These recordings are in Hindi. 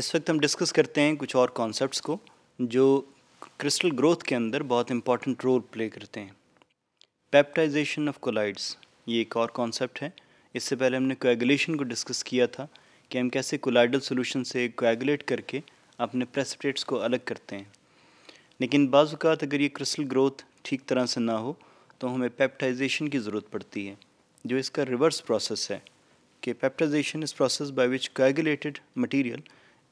इस वक्त हम डिस्कस करते हैं कुछ और कॉन्सेप्ट्स को जो क्रिस्टल ग्रोथ के अंदर बहुत इंपॉर्टेंट रोल प्ले करते हैं पैप्टाइजेशन ऑफ कोलाइड्स ये एक और कॉन्सेप्ट है इससे पहले हमने कोएगुलेशन को डिस्कस किया था कि हम कैसे कोलाइडल सोल्यूशन से कोएगुलेट करके अपने प्रेसिपिटेट्स को अलग करते हैं लेकिन बाज़ात अगर ये क्रिस्टल ग्रोथ ठीक तरह से ना हो तो हमें पैप्टाइजेशन की ज़रूरत पड़ती है जो इसका रिवर्स प्रोसेस है कि पैप्टाइजेशन इस process by which coagulated material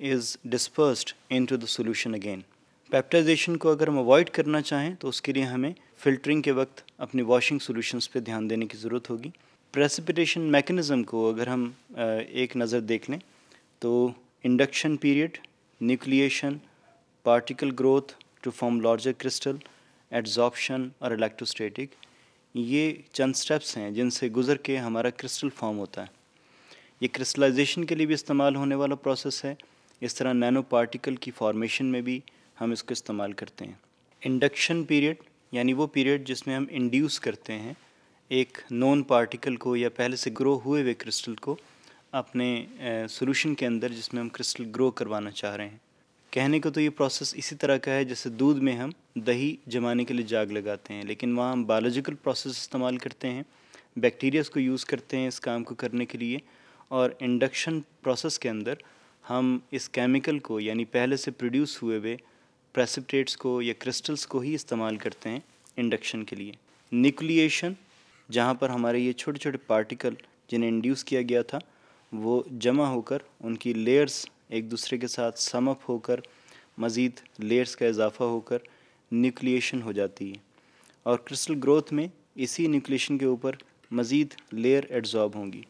is dispersed into the solution again peptization को अगर हम अवॉइड करना चाहें तो उसके लिए हमें फ़िल्टरिंग के वक्त अपनी वॉशिंग सोल्यूशंस पे ध्यान देने की ज़रूरत होगी प्रेसिपिटेशन मैकेनिज़्म को अगर हम एक नज़र देख लें तो induction period nucleation particle growth to form larger crystal adsorption और इलेक्ट्रोस्टेटिक ये चंद स्टेप्स हैं जिनसे गुजर के हमारा क्रिस्टल फॉर्म होता है ये क्रिस्टलाइजेशन के लिए भी इस्तेमाल होने वाला प्रोसेस है इस तरह नैनो पार्टिकल की फॉर्मेशन में भी हम इसको इस्तेमाल करते हैं इंडक्शन पीरियड यानी वो पीरियड जिसमें हम इंड्यूस करते हैं एक नॉन पार्टिकल को या पहले से ग्रो हुए हुए क्रिस्टल को अपने सॉल्यूशन के अंदर जिसमें हम क्रिस्टल ग्रो करवाना चाह रहे हैं कहने को तो ये प्रोसेस इसी तरह का है जैसे दूध में हम दही जमाने के लिए जाग लगाते हैं लेकिन वहाँ हम बायोलॉजिकल प्रोसेस इस्तेमाल करते हैं बैक्टीरियाज़ को यूज़ करते हैं इस काम को करने के लिए और इंडक्शन प्रोसेस के अंदर हम इस केमिकल को यानी पहले से प्रोड्यूस हुए हुए प्रेसिपटेट्स को या क्रिस्टल्स को ही इस्तेमाल करते हैं इंडक्शन के लिए न्यूक्लिएशन जहाँ पर हमारे ये छोटे छोटे पार्टिकल जिन्हें इंड्यूस किया गया था वो जमा होकर उनकी लेयर्स एक दूसरे के साथ समअप होकर मज़ीद लेयर्स का इजाफा होकर न्यूक्लिएशन हो जाती है और क्रिस्टल ग्रोथ में इसी न्यूक्लिएशन के ऊपर मज़ीद लेयर एड्जॉर्ब होंगी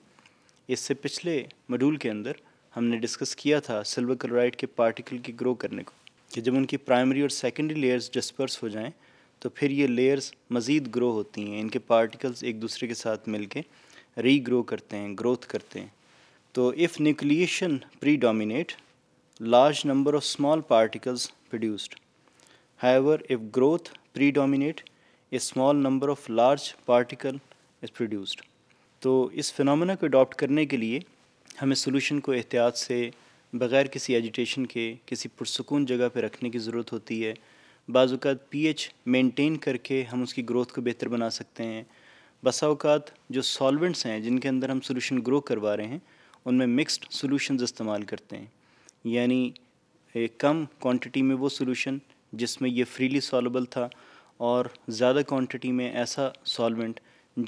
इससे पिछले मॉड्यूल के अंदर हमने डिस्कस किया था सिल्वर क्लोराइड के पार्टिकल की ग्रो करने को कि जब उनकी प्राइमरी और सेकेंडरी लेयर्स डिस्पर्स हो जाएँ तो फिर ये लेयर्स मज़ीद ग्रो होती हैं इनके पार्टिकल्स एक दूसरे के साथ मिल के री ग्रो करते हैं ग्रोथ करते हैं तो if nucleation predominate large number of small particles produced produced. If growth predominate a small number of large particle is produced तो इस फिनोमेना को अडॉप्ट करने के लिए हमें सोल्यूशन को एहतियात से बग़ैर किसी एजिटेशन के किसी पुरसकून जगह पर रखने की ज़रूरत होती है बाज़ात पी एच मेनटेन करके हम उसकी ग्रोथ को बेहतर बना सकते हैं बसाओकात जो सॉल्वेंट्स हैं जिनके अंदर हम सोल्यूशन ग्रो करवा रहे हैं उनमें मिक्सड सोलूशन इस्तेमाल करते हैं यानी कम क्वांटिटी में वो सोलूशन जिसमें ये फ्रीली सॉलेबल था और ज़्यादा क्वांटिटी में ऐसा सॉल्वेंट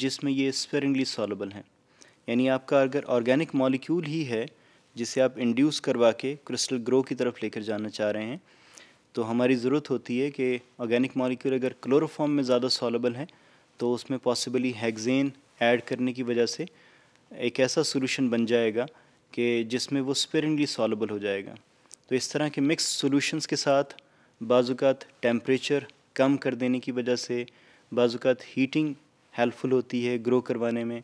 जिसमें ये स्पेरिंगली सॉलेबल है यानी आपका अगर ऑर्गेनिक मॉलिक्यूल ही है जिसे आप इंड्यूस करवा के क्रिस्टल ग्रो की तरफ लेकर जाना चाह रहे हैं तो हमारी ज़रूरत होती है कि ऑर्गेनिक मॉलिक्यूल अगर क्लोरोफॉर्म में ज़्यादा सॉलेबल है तो उसमें पॉसिबली हैगजेन ऐड करने की वजह से एक ऐसा सोलूशन बन जाएगा कि जिसमें वो स्पेरिंगली सॉलेबल हो जाएगा तो इस तरह के मिक्स सोल्यूशंस के साथ बाजुकात टेम्परेचर कम कर देने की वजह से बाजुकात हीटिंग हेल्पफुल होती है ग्रो करवाने में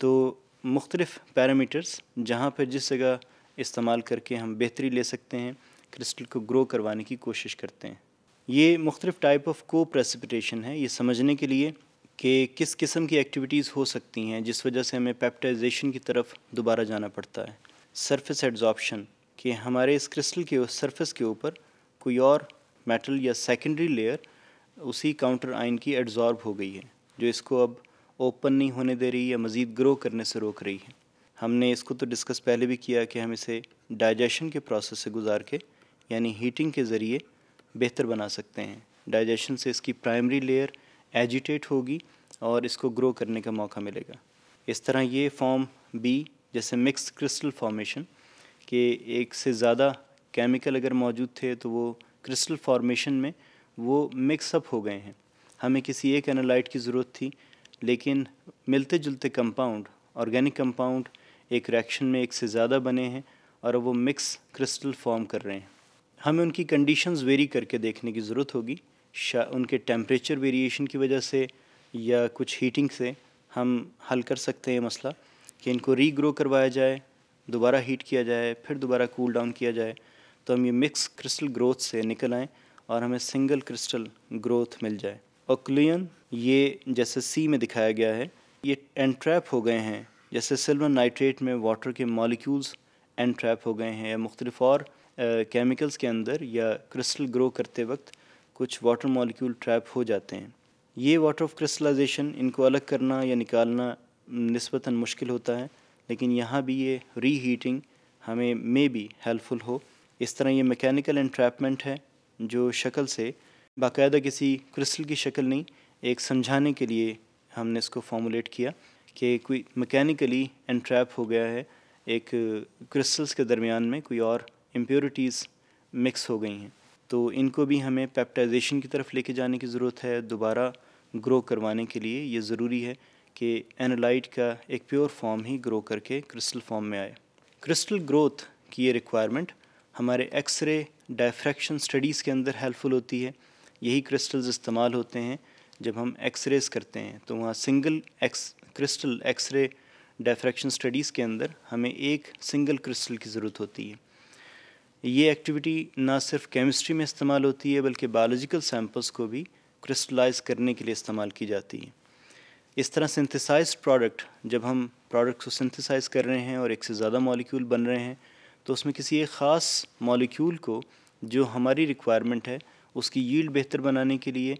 तो मुख्तलफ़ पैरामीटर्स जहाँ पर जिस जगह इस्तेमाल करके हम बेहतरी ले सकते हैं क्रिस्टल को ग्रो करवाने की कोशिश करते हैं ये मुख्तलिफ़ टाइप ऑफ को प्रेसिपिटेशन है ये समझने के लिए कि किस किस्म की एक्टिविटीज़ हो सकती हैं जिस वजह से हमें पैप्टाइजेशन की तरफ दोबारा जाना पड़ता है सरफेस एड्जॉर्प्शन कि हमारे इस क्रिस्टल के सरफेस के ऊपर कोई और मेटल या सेकेंडरी लेयर उसी काउंटर आइन की एड्जॉर्ब हो गई है जो इसको अब ओपन नहीं होने दे रही या मज़ीद ग्रो करने से रोक रही है हमने इसको तो डिस्कस पहले भी किया कि हम इसे डाइजेशन के प्रोसेस से गुजार के यानी हीटिंग के ज़रिए बेहतर बना सकते हैं डाइजेशन से इसकी प्राइमरी लेयर एजिटेट होगी और इसको ग्रो करने का मौका मिलेगा इस तरह ये फॉर्म बी जैसे मिक्स क्रिस्टल फॉर्मेशन के एक से ज़्यादा केमिकल अगर मौजूद थे तो वो क्रिस्टल फॉर्मेशन में वो मिक्सअप हो गए हैं हमें किसी एक एनालाइट की ज़रूरत थी लेकिन मिलते जुलते कंपाउंड ऑर्गेनिक कंपाउंड एक रिएक्शन में एक से ज़्यादा बने हैं और वो मिक्स क्रिस्टल फॉर्म कर रहे हैं हमें उनकी कंडीशंस वेरी करके देखने की ज़रूरत होगी उनके टेम्परेचर वेरिएशन की वजह से या कुछ हीटिंग से हम हल कर सकते हैं मसला कि इनको रीग्रो करवाया जाए दोबारा हीट किया जाए फिर दोबारा कूल डाउन किया जाए तो हम ये मिक्स क्रिस्टल ग्रोथ से निकल आएँ और हमें सिंगल क्रिस्टल ग्रोथ मिल जाए ओक्लियन ये जैसे सी में दिखाया गया है ये एंट्रैप हो गए हैं जैसे सिल्वर नाइट्रेट में वाटर के मॉलिक्यूल्स एंट्रैप हो गए हैं या मुख्तलिफ और केमिकल्स के अंदर या क्रिस्टल ग्रो करते वक्त कुछ वाटर मॉलिक्यूल ट्रैप हो जाते हैं ये वाटर ऑफ क्रिस्टलाइजेशन इनको अलग करना या निकालना नस्बता मुश्किल होता है लेकिन यहाँ भी ये री हीटिंग हमें मे भी हेल्पफुल हो इस तरह ये मैकेनिकल एंट्रैपमेंट है जो शक्ल से बाकायदा किसी क्रिस्टल की शक्ल नहीं एक समझाने के लिए हमने इसको फॉर्मुलेट किया कि कोई मैकेनिकली एंट्रैप हो गया है एक क्रिस्टल्स के दरमियान में कोई और इम्प्योरिटीज़ मिक्स हो गई हैं तो इनको भी हमें पैप्टाइजेशन की तरफ लेके जाने की ज़रूरत है दोबारा ग्रो करवाने के लिए ये ज़रूरी है कि एनालाइट का एक प्योर फॉर्म ही ग्रो करके क्रिस्टल फॉर्म में आए क्रिस्टल ग्रोथ की ये रिक्वायरमेंट हमारे एक्सरे डायफ्रैक्शन स्टडीज़ के अंदर हेल्पफुल होती है यही क्रिस्टल्स इस्तेमाल होते हैं जब हम एक्सरेज करते हैं तो वहाँ single X crystal X-ray diffraction studies के अंदर हमें एक सिंगल क्रिस्टल की ज़रूरत होती है ये एक्टिविटी ना सिर्फ केमिस्ट्री में इस्तेमाल होती है बल्कि बायोलॉजिकल सैम्पल्स को भी क्रिस्टलाइज करने के लिए इस्तेमाल की जाती है इस तरह सिंथेसाइज प्रोडक्ट जब हम प्रोडक्ट को सिंथेसाइज कर रहे हैं और एक से ज़्यादा मॉलिक्यूल बन रहे हैं तो उसमें किसी एक ख़ास मॉलिक्यूल को जो हमारी रिक्वायरमेंट है उसकी यील्ड बेहतर बनाने के लिए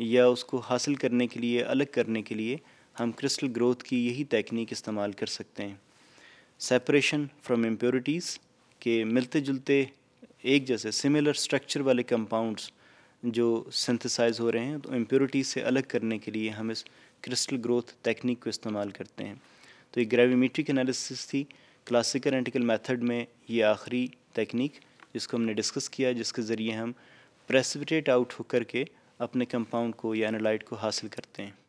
या उसको हासिल करने के लिए अलग करने के लिए हम क्रिस्टल ग्रोथ की यही तकनीक इस्तेमाल कर सकते हैं सेपरेशन फ्रॉम इम्प्योरिटीज़ के मिलते जुलते एक जैसे सिमिलर स्ट्रक्चर वाले कंपाउंड्स जो सिंथेसाइज हो रहे हैं तो इम्प्योरिटीज से अलग करने के लिए हम इस क्रिस्टल ग्रोथ टेक्निक को इस्तेमाल करते हैं तो ये ग्रेविमेट्रिक एनालिसिस थी क्लासिकल एंटिकल मेथड में ये आखिरी तकनीक जिसको हमने डिस्कस किया जिसके ज़रिए हम प्रेसिपिटेट आउट होकर के अपने कंपाउंड को या एनालाइट को हासिल करते हैं